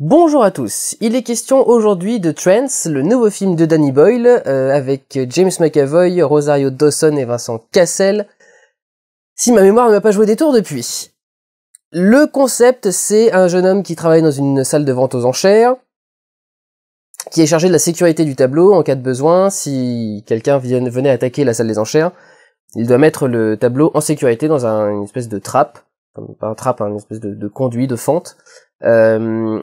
Bonjour à tous, il est question aujourd'hui de Trance, le nouveau film de Danny Boyle, euh, avec James McAvoy, Rosario Dawson et Vincent Cassel, si ma mémoire ne m'a pas joué des tours depuis. Le concept, c'est un jeune homme qui travaille dans une salle de vente aux enchères, qui est chargé de la sécurité du tableau en cas de besoin, si quelqu'un venait attaquer la salle des enchères, il doit mettre le tableau en sécurité dans une espèce de trappe, pas un trappe, une espèce de, conduit, de fente, euh,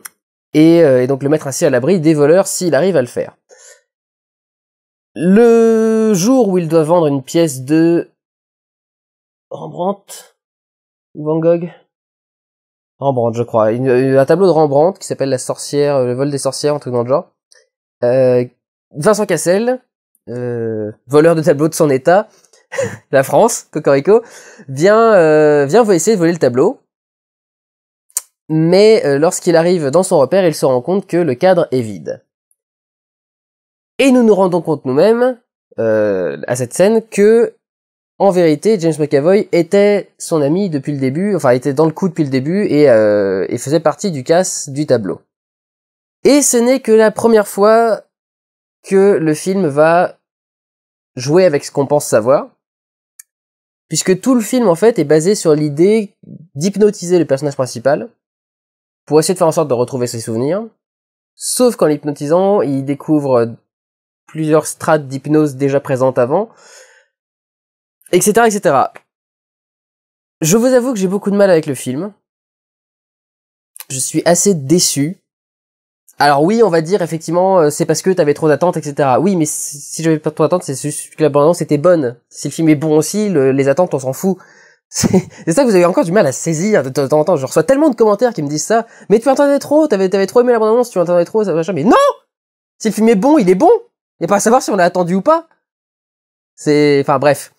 euh, et, donc le mettre ainsi à l'abri des voleurs s'il arrive à le faire. Le jour où il doit vendre une pièce de Rembrandt ou Van Gogh Rembrandt, je crois. Euh, un tableau de Rembrandt qui s'appelle La sorcière, euh, le vol des sorcières, un truc dans le genre. Vincent Cassel, voleur de tableaux de son état, la France, Cocorico, vient, euh, vient essayer de voler le tableau mais euh, lorsqu'il arrive dans son repère, il se rend compte que le cadre est vide. Et nous nous rendons compte nous-mêmes, euh, à cette scène, que, en vérité, James McAvoy était son ami depuis le début, enfin, était dans le coup depuis le début et, euh, et faisait partie du casse du tableau. Et ce n'est que la première fois que le film va jouer avec ce qu'on pense savoir, puisque tout le film, en fait, est basé sur l'idée d'hypnotiser le personnage principal, pour essayer de faire en sorte de retrouver ses souvenirs. Sauf qu'en l'hypnotisant, il découvre euh, plusieurs strates d'hypnose déjà présentes avant, etc., etc. Je vous avoue que j'ai beaucoup de mal avec le film. Je suis assez déçu. Alors oui, on va dire effectivement, euh, c'est parce que t'avais trop d'attentes, etc. Oui, mais si j'avais pas trop d'attentes, c'est juste que l'abondance était bonne. Si le film est bon aussi, les attentes, on s'en fout. C'est ça que vous avez encore du mal à saisir de temps en temps. Je reçois tellement de commentaires qui me disent ça. Mais tu entendais trop, t'avais, trop aimé la bande-annonce, tu entendais trop, ça va Mais non! Si le film est bon, il est bon! Et pas à savoir si on l'a attendu ou pas. C'est, enfin bref.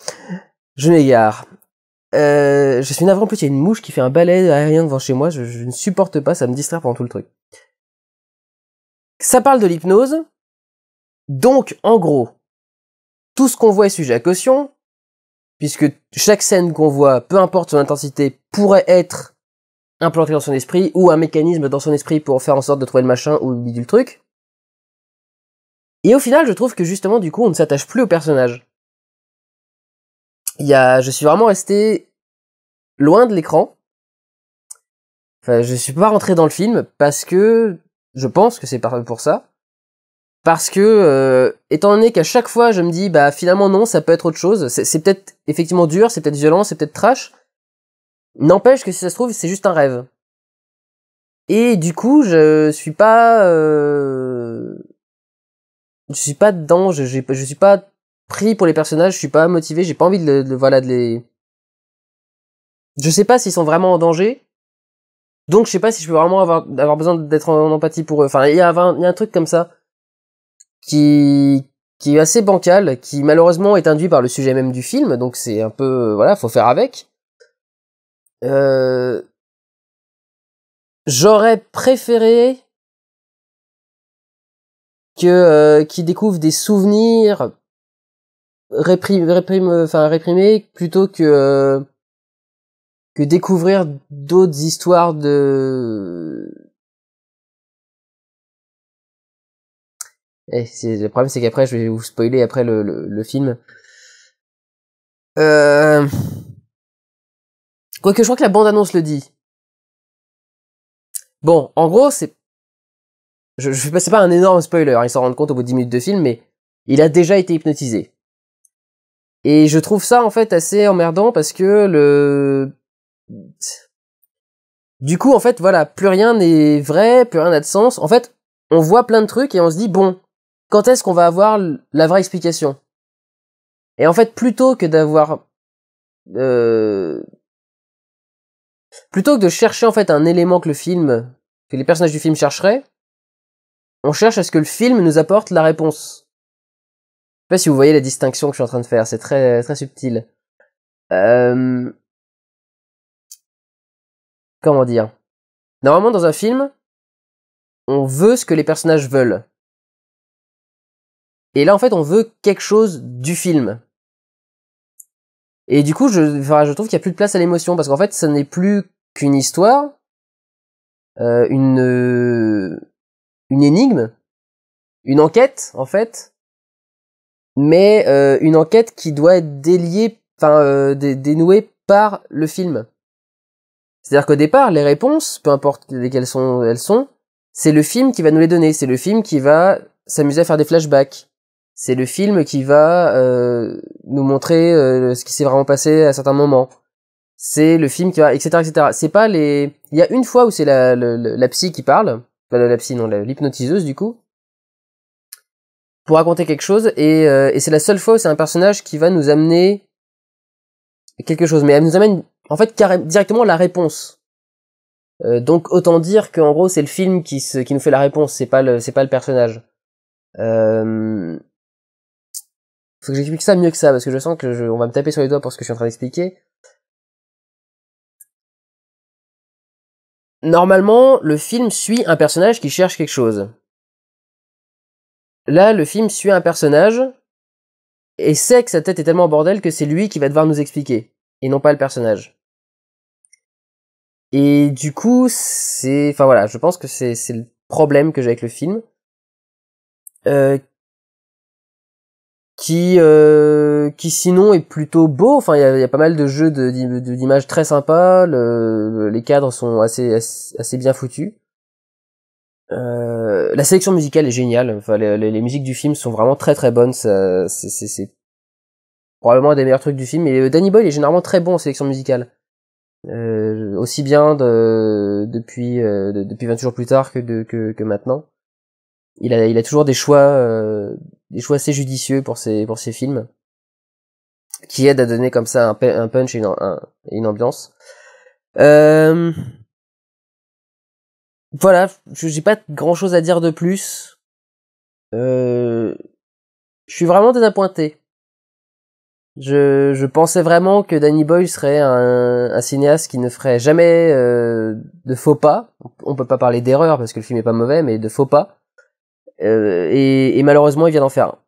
Je m'égare. Euh, je suis navré en plus, il y a une mouche qui fait un balai aérien devant chez moi, je, je ne supporte pas, ça me distrait pendant tout le truc. Ça parle de l'hypnose. Donc, en gros, tout ce qu'on voit est sujet à caution, puisque chaque scène qu'on voit, peu importe son intensité, pourrait être implantée dans son esprit, ou un mécanisme dans son esprit pour faire en sorte de trouver le machin ou le truc. Et au final, je trouve que justement, du coup, on ne s'attache plus au personnage. Il y a, je suis vraiment resté loin de l'écran. Enfin, je suis pas rentré dans le film parce que je pense que c'est pour ça parce que euh, étant donné qu'à chaque fois je me dis bah finalement non ça peut être autre chose c'est peut-être effectivement dur c'est peut-être violent c'est peut-être trash n'empêche que si ça se trouve c'est juste un rêve et du coup je suis pas euh, je suis pas dedans je, je, suis pas pris pour les personnages je suis pas motivé j'ai pas envie de, voilà de les je sais pas s'ils sont vraiment en danger donc je sais pas si je peux vraiment avoir besoin d'être en empathie pour eux enfin il y il y a un truc comme ça qui qui est assez bancal, qui malheureusement est induit par le sujet même du film, donc c'est un peu voilà, faut faire avec. Euh, j'aurais préféré que euh, qu'il découvre des souvenirs enfin réprimés plutôt que que découvrir d'autres histoires de Et eh, le problème, c'est qu'après, je vais vous spoiler après le, le, film. Euh, quoique, je crois que la bande-annonce le dit. Bon, en gros, c'est... Je, je pas, c'est pas un énorme spoiler, hein, il ils s'en rendent compte au bout de 10 minutes de film, mais il a déjà été hypnotisé. Et je trouve ça, en fait, assez emmerdant parce que le... Du coup, en fait, voilà, plus rien n'est vrai, plus rien n'a de sens. En fait, on voit plein de trucs et on se dit, bon, quand est-ce qu'on va avoir la vraie explication Et en fait, plutôt que d'avoir... Euh, plutôt que de chercher en fait un élément que le film, que les personnages du film chercheraient, on cherche à ce que le film nous apporte la réponse. Je sais pas si vous voyez la distinction que je suis en train de faire, c'est très, très subtil. Euh, comment dire Normalement, dans un film, on veut ce que les personnages veulent. Et là, en fait, on veut quelque chose du film. Et du coup, je, je trouve qu'il n'y a plus de place à l'émotion, parce qu'en fait, ce n'est plus qu'une histoire, euh, une, euh, une énigme, une enquête, en fait, mais euh, une enquête qui doit être déliée, enfin, dénouée par le film. C'est-à-dire qu'au départ, les réponses, peu importe lesquelles sont, elles sont, c'est le film qui va nous les donner, c'est le film qui va s'amuser à faire des flashbacks c'est le film qui va euh, nous montrer euh, ce qui s'est vraiment passé à certains moments. C'est le film qui va, etc., etc. C'est pas les. Il y a une fois où c'est la, la, psy qui parle, Pas la, psy non, l'hypnotiseuse du coup, pour raconter quelque chose, et, euh, et c'est la seule fois où c'est un personnage qui va nous amener quelque chose, mais elle nous amène en fait directement la réponse. donc autant dire qu'en gros c'est le film qui, se, qui nous fait la réponse, c'est pas le c'est pas le personnage. Faut que j'explique ça mieux que ça, parce que je sens que on va me taper sur les doigts pour ce que je suis en train d'expliquer. Normalement, le film suit un personnage qui cherche quelque chose. Là, le film suit un personnage et sait que sa tête est tellement en bordel que c'est lui qui va devoir nous expliquer, et non pas le personnage. Et du coup, c'est, enfin voilà, je pense que c'est le problème que j'ai avec le film, euh, qui euh, qui sinon est plutôt beau. Enfin, il y a, pas mal de jeux d'images très sympas. les cadres sont assez assez, bien foutus. Euh, la sélection musicale est géniale. Enfin, les, musiques du film sont vraiment très très bonnes. C'est probablement un des meilleurs trucs du film. Et euh, Danny Boyle est généralement très bon en sélection musicale. aussi bien de, depuis depuis 20 jours plus tard que, que, maintenant. Il a, il a toujours des choix, des choix assez judicieux pour ces pour ces films qui aident à donner comme ça un, punch et une, ambiance. Euh... Voilà, j'ai pas grand chose à dire de plus. Euh, je suis vraiment désappointé. Je, je pensais vraiment que Danny Boyle serait un, un cinéaste qui ne ferait jamais euh, de faux pas. On peut pas parler d'erreur parce que le film est pas mauvais, mais de faux pas. Euh, et, et, malheureusement, il vient d'en faire un.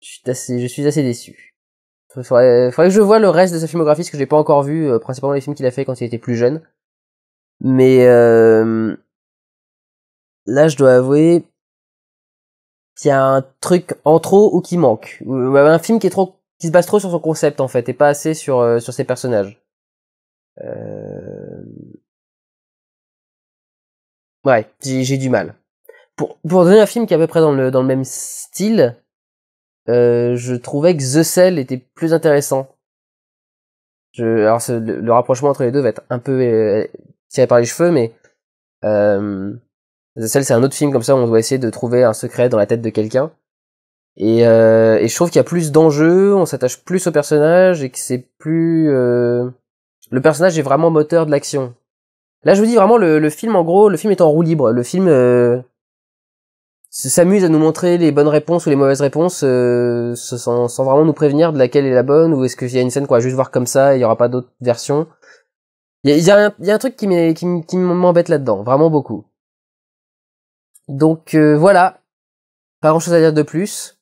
Je suis assez, je suis assez déçu. Faudrait, faudrait que je vois le reste de sa filmographie, parce que j'ai pas encore vu, euh, principalement les films qu'il a fait quand il était plus jeune. Mais euh, là, je dois avouer qu'il y a un truc en trop ou qui manque. Un film qui est trop, qui se base trop sur son concept en fait, et pas assez sur euh, sur ses personnages. Euh... Ouais, j'ai du mal pour, pour donner un film qui est à peu près dans le, dans le même style, euh, je trouvais que The Cell était plus intéressant. Je, alors ce, le, rapprochement entre les deux va être un peu euh, tiré par les cheveux, mais euh, The Cell c'est un autre film comme ça où on doit essayer de trouver un secret dans la tête de quelqu'un. Et, euh, et, je trouve qu'il y a plus d'enjeux, on s'attache plus au personnage et que c'est plus... Euh, le personnage est vraiment moteur de l'action. Là je vous dis vraiment le, le, film en gros, le film est en roue libre. Le film euh, s'amuse à nous montrer les bonnes réponses ou les mauvaises réponses euh, sans, vraiment nous prévenir de laquelle est la bonne ou est-ce qu'il y a une scène qu'on va juste voir comme ça et il y aura pas d'autres versions. Il y a, y a, un truc qui m'embête là-dedans, vraiment beaucoup. Donc euh, voilà, pas grand-chose à dire de plus.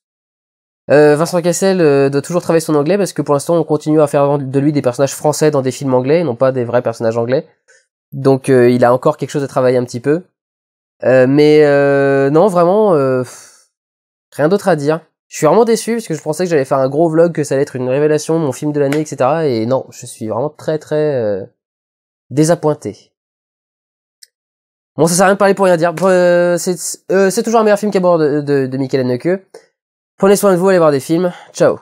Euh, Vincent Cassel doit toujours travailler son anglais parce que pour l'instant on continue à faire de lui des personnages français dans des films anglais, et non pas des vrais personnages anglais. Donc il a encore quelque chose à travailler un petit peu. Euh, mais euh, non, vraiment, euh, rien d'autre à dire. Je suis vraiment déçu parce que je pensais que j'allais faire un gros vlog, que ça allait être une révélation, mon film de l'année, etc. Et non, je suis vraiment très très désappointé. Bon, ça sert à rien de parler pour rien dire. C'est toujours un meilleur film qu'à bord de, de, de Michael Prenez soin de vous, allez voir des films. Ciao